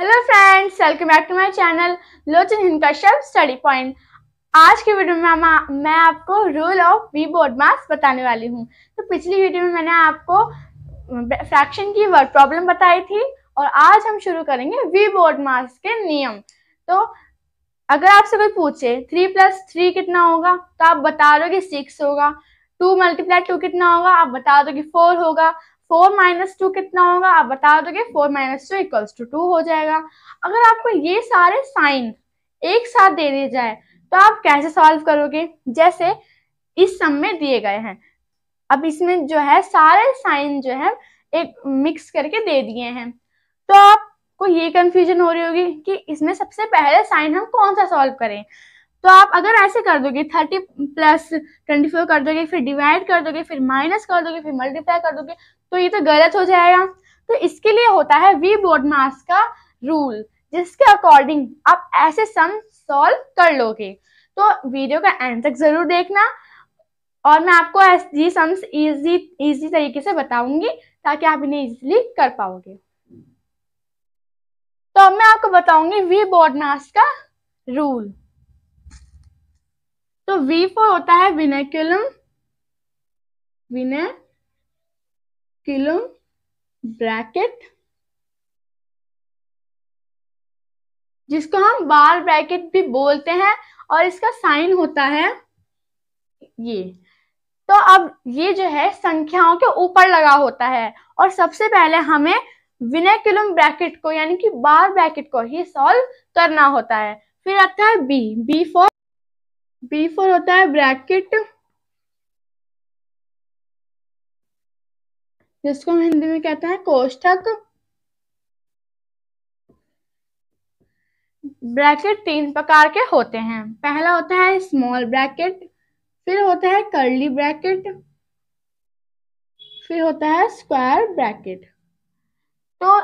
hello friends welcome back to my channel Lochan Hind Shabd study point आज के video में मैं आपको rule of V BODMAS बताने वाली हूँ तो पिछली वीडियो में मैंने आपको फ्रैक्शन की वर्ड प्रॉब्लम बताई थी और आज हम शुरू करेंगे वी बोर्ड मास के नियम तो अगर आपसे कोई पूछे थ्री प्लस थ्री कितना होगा तो आप बता दो कि सिक्स होगा टू मल्टीप्लाई टू कितना होगा आप बता दो कि फोर होगा फोर माइनस टू कितना होगा आप बता दोगे four minus two equals to two हो जाएगा अगर आपको ये सारे साइन एक साथ दे दिए जाए तो आप कैसे सॉल्व करोगे जैसे इस सम में दिए गए हैं अब इसमें जो है सारे साइन जो है एक मिक्स करके दे दिए हैं तो आपको ये कंफ्यूजन हो रही होगी कि इसमें सबसे पहले साइन हम कौन सा सॉल्व करें तो आप अगर ऐसे कर दोगे थर्टी प्लस ट्वेंटी फोर कर दोगे फिर डिवाइड कर दोगे फिर माइनस कर दोगे फिर मल्टीप्लाई कर दोगे तो ये तो गलत हो जाएगा तो इसके लिए होता है वी मास का रूल जिसके अकॉर्डिंग आप ऐसे सम सॉल्व कर लोगे तो वीडियो का एंड तक जरूर देखना और मैं आपको ये सम्स इजी इजी तरीके से बताऊंगी ताकि आप इन्हें इजीली कर पाओगे तो अब मैं आपको बताऊंगी वी मास का रूल तो वी फॉर होता है विनेक्यूलम विनेक्यूलम ब्रैकेट जिसको हम बार ब्रैकेट भी बोलते हैं और इसका साइन होता है ये तो अब ये जो है संख्याओं के ऊपर लगा होता है और सबसे पहले हमें विनेक्यूलम ब्रैकेट को यानी कि बार ब्रैकेट को ही सॉल्व करना होता है फिर आता है B B for B for होता है ब्रैकेट जिसको हम हिंदी में कहते हैं कोष्ठक ब्रैकेट तीन प्रकार के होते हैं पहला होता है स्मॉल ब्रैकेट फिर होता है कर्ली ब्रैकेट फिर होता है स्क्वायर ब्रैकेट तो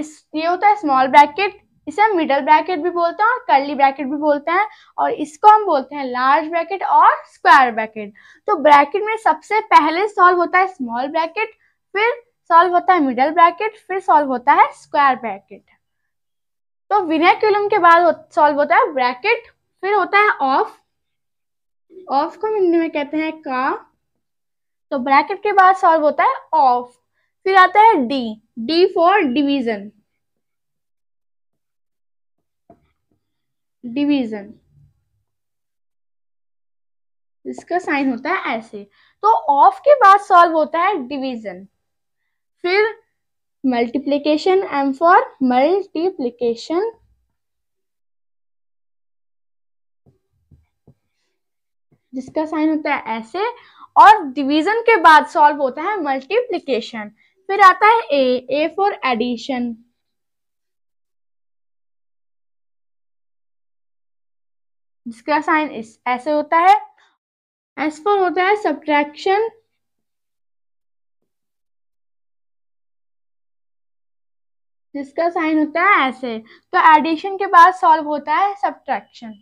इस ये होता है स्मॉल ब्रैकेट इसे हम मिडल ब्रैकेट भी बोलते हैं और कर्ली ब्रैकेट भी बोलते हैं और इसको हम बोलते हैं लार्ज ब्रैकेट और स्क्वायर ब्रैकेट तो ब्रैकेट में सबसे पहले सॉल्व होता है स्मॉल ब्रैकेट फिर सॉल्व होता है मिडल ब्रैकेट फिर सॉल्व होता है स्क्वायर ब्रैकेट तो विनयकुलम के बाद सॉल्व होता है ब्रैकेट फिर होता है ऑफ ऑफ को हिंदी में कहते हैं का तो ब्रैकेट के बाद सॉल्व होता है ऑफ फिर आता है D D for division division इसका साइन होता है ऐसे तो ऑफ के बाद सॉल्व होता है डिवीजन फिर मल्टीप्लीकेशन एम फॉर मल्टीप्लीकेशन जिसका साइन होता है ऐसे और डिवीजन के बाद सॉल्व होता है मल्टीप्लीकेशन फिर आता है ए ए फॉर एडिशन जिसका साइन इस ऐसे होता है एस फोर होता है सब्ट्रैक्शन जिसका साइन होता है ऐसे तो एडिशन के बाद सॉल्व होता है सब्ट्रैक्शन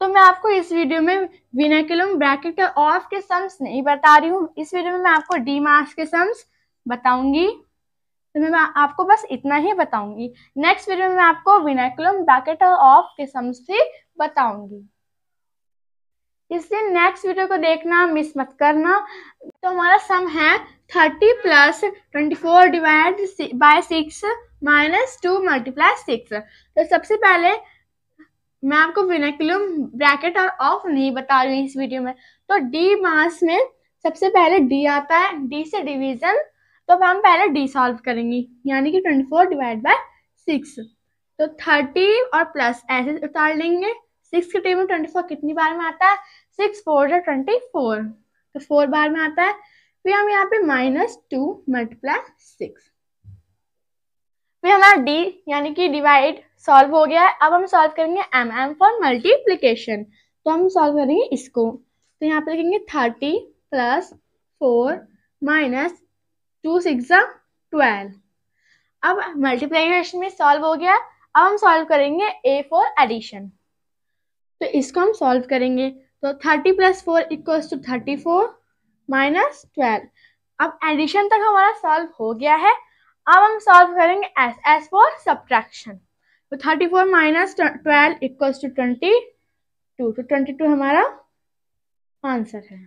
तो मैं आपको इस वीडियो में विनाकुलम ब्रैकेट के ऑफ के सम्स नहीं बता रही हूँ इस वीडियो में मैं आपको डी मार्क्स के सम्स बताऊंगी तो मैं आपको बस इतना ही बताऊंगी नेक्स्ट वीडियो में मैं आपको विनाकुलम ब्रैकेट ऑफ किस्म्स से बताऊंगी इसलिए नेक्स्ट वीडियो को देखना मिस मत करना तो हमारा सम है thirty plus twenty four divide by six minus two multiply six तो सबसे पहले मैं आपको विनाकुलम ब्रैकेट और ऑफ नहीं बता रही इस वीडियो में तो डी मास में सबसे पहले डी आता है डी से डिवीजन तो अब हम पहले डी सॉल्व करेंगे यानी कि twenty four divide by six तो थर्टी और प्लस ऐसे उतार लेंगे सिक्स के टेबल ट्वेंटी फोर कितनी बार में आता है सिक्स फोर या ट्वेंटी फोर तो फोर बार में आता है फिर हम यहाँ पे माइनस टू मल्टीप्लाई सिक्स फिर हमारा डी यानी कि डिवाइड सॉल्व हो गया है अब हम सॉल्व करेंगे एम एम फॉर मल्टीप्लीकेशन तो हम सॉल्व करेंगे इसको तो यहाँ पे लिखेंगे thirty plus four minus two six twelve अब मल्टीप्लीकेशन में सॉल्व हो गया अब हम सॉल्व करेंगे ए फॉर एडिशन तो इसको हम सॉल्व करेंगे तो thirty plus four equals to thirty four minus twelve अब एडिशन तक हमारा सॉल्व हो गया है अब हम सॉल्व करेंगे एस एस फॉर सब्ट्रैक्शन तो thirty four minus twelve equals to twenty two तो ट्वेंटी टू हमारा आंसर है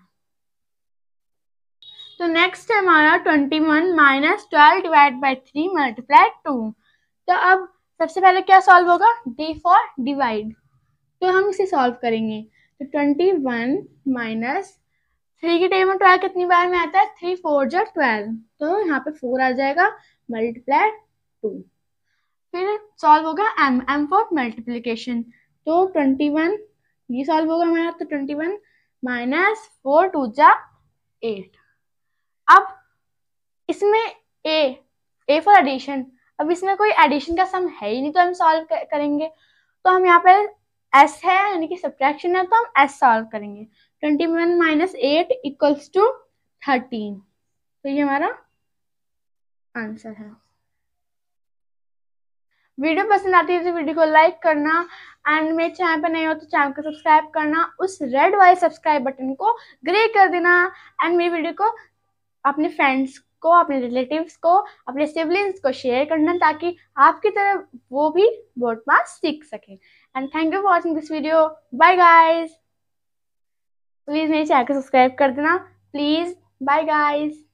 तो नेक्स्ट है हमारा twenty one minus twelve divide by three multiply two तो अब सबसे पहले क्या सॉल्व होगा डी फॉर डिवाइड तो हम इसे सॉल्व करेंगे तो ट्वेंटी वन माइनस थ्री की टेबल में ट्वेल्व कितनी बार में आता है थ्री फोर जो ट्वेल्व तो यहाँ पे फोर आ जाएगा मल्टीप्लाई टू फिर सॉल्व होगा एम एम फॉर मल्टीप्लीकेशन तो ट्वेंटी वन ये सॉल्व होगा हमारा तो twenty one minus four two जा एट अब इसमें ए ए फॉर एडिशन अब इसमें कोई एडिशन का सम है ही नहीं तो हम सॉल्व करेंगे तो हम यहाँ पर एस है यानी कि सब्ट्रैक्शन है तो हम एस सॉल्व करेंगे twenty one minus eight equals to thirteen तो ये हमारा आंसर है वीडियो पसंद आती है तो वीडियो को लाइक करना एंड मेरे चैनल पर नहीं हो तो चैनल को सब्सक्राइब करना उस रेड वाले सब्सक्राइब बटन को ग्रे कर देना एंड मेरी वीडियो को अपने फ्रेंड्स को अपने रिलेटिव्स को अपने सिबलिंग्स को शेयर करना ताकि आपकी तरह वो भी बोर्ड पास सीख सकें and thank you for watching this video bye guys please मेरे चैनल को सब्सक्राइब कर देना प्लीज़ बाय गाइज